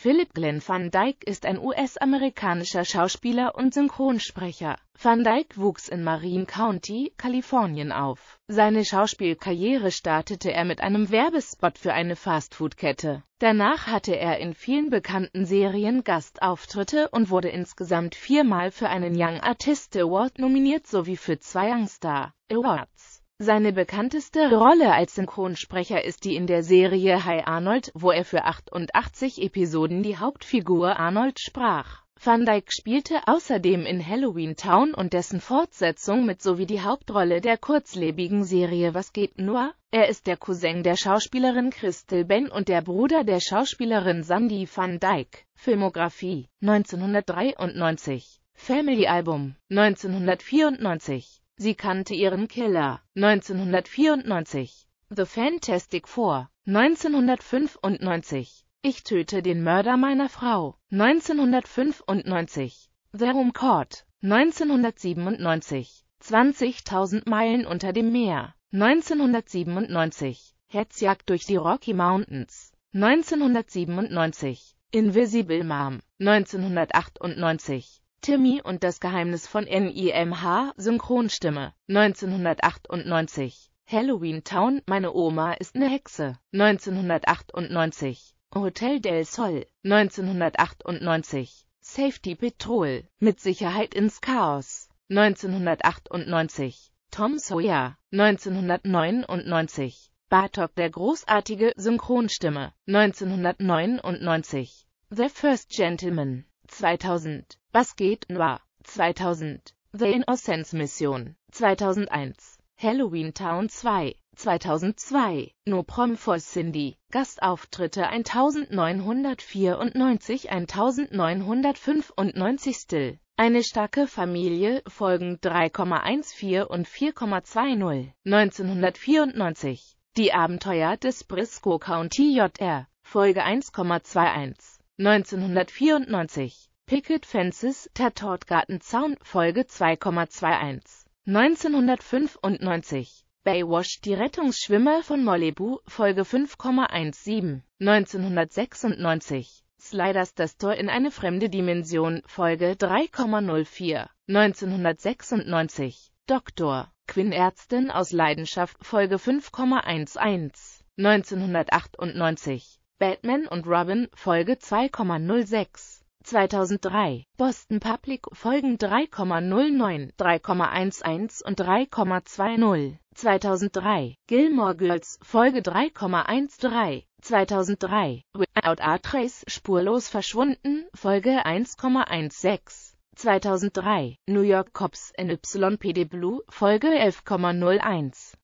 Philip Glenn van Dyke ist ein US-amerikanischer Schauspieler und Synchronsprecher. Van Dyke wuchs in Marine County, Kalifornien auf. Seine Schauspielkarriere startete er mit einem Werbespot für eine Fastfood-Kette. Danach hatte er in vielen bekannten Serien Gastauftritte und wurde insgesamt viermal für einen Young Artist Award nominiert sowie für zwei Youngstar Awards. Seine bekannteste Rolle als Synchronsprecher ist die in der Serie Hi Arnold, wo er für 88 Episoden die Hauptfigur Arnold sprach. Van Dyke spielte außerdem in Halloween Town und dessen Fortsetzung mit sowie die Hauptrolle der kurzlebigen Serie Was geht nur? Er ist der Cousin der Schauspielerin Christel Ben und der Bruder der Schauspielerin Sandy Van Dyke. Filmografie 1993 Family Album 1994 Sie kannte ihren Killer. 1994 The Fantastic Four 1995 Ich töte den Mörder meiner Frau 1995 The Home Court 1997 20.000 Meilen unter dem Meer 1997 Hetzjagd durch die Rocky Mountains 1997 Invisible Mom 1998 Timmy und das Geheimnis von NIMH, Synchronstimme, 1998. Halloween Town, meine Oma ist ne Hexe, 1998. Hotel del Sol, 1998. Safety Petrol, mit Sicherheit ins Chaos, 1998. Tom Sawyer, 1999. Bartok der großartige Synchronstimme, 1999. The First Gentleman, 2000, Was geht noir, 2000, The Innocence Mission, 2001, Halloween Town 2, 2002, No Prom for Cindy, Gastauftritte 1994 1995 Still, Eine starke Familie, Folgen 3,14 und 4,20, 1994, Die Abenteuer des Briscoe County JR, Folge 1,21. 1994 Picket Fences Tatortgartenzaun Folge 2,21 1995 Baywatch Die Rettungsschwimmer von Malibu Folge 5,17 1996 Sliders das Tor in eine fremde Dimension Folge 3,04 1996 Doktor Quinn Ärztin aus Leidenschaft Folge 5,11 1998 Batman und Robin Folge 2,06 2003, Boston Public Folgen 3,09, 3,11 und 3,20, 2003, Gilmore Girls Folge 3,13, 2003, Without a Trace Spurlos verschwunden Folge 1,16, 2003, New York Cops NYPD Blue Folge 11,01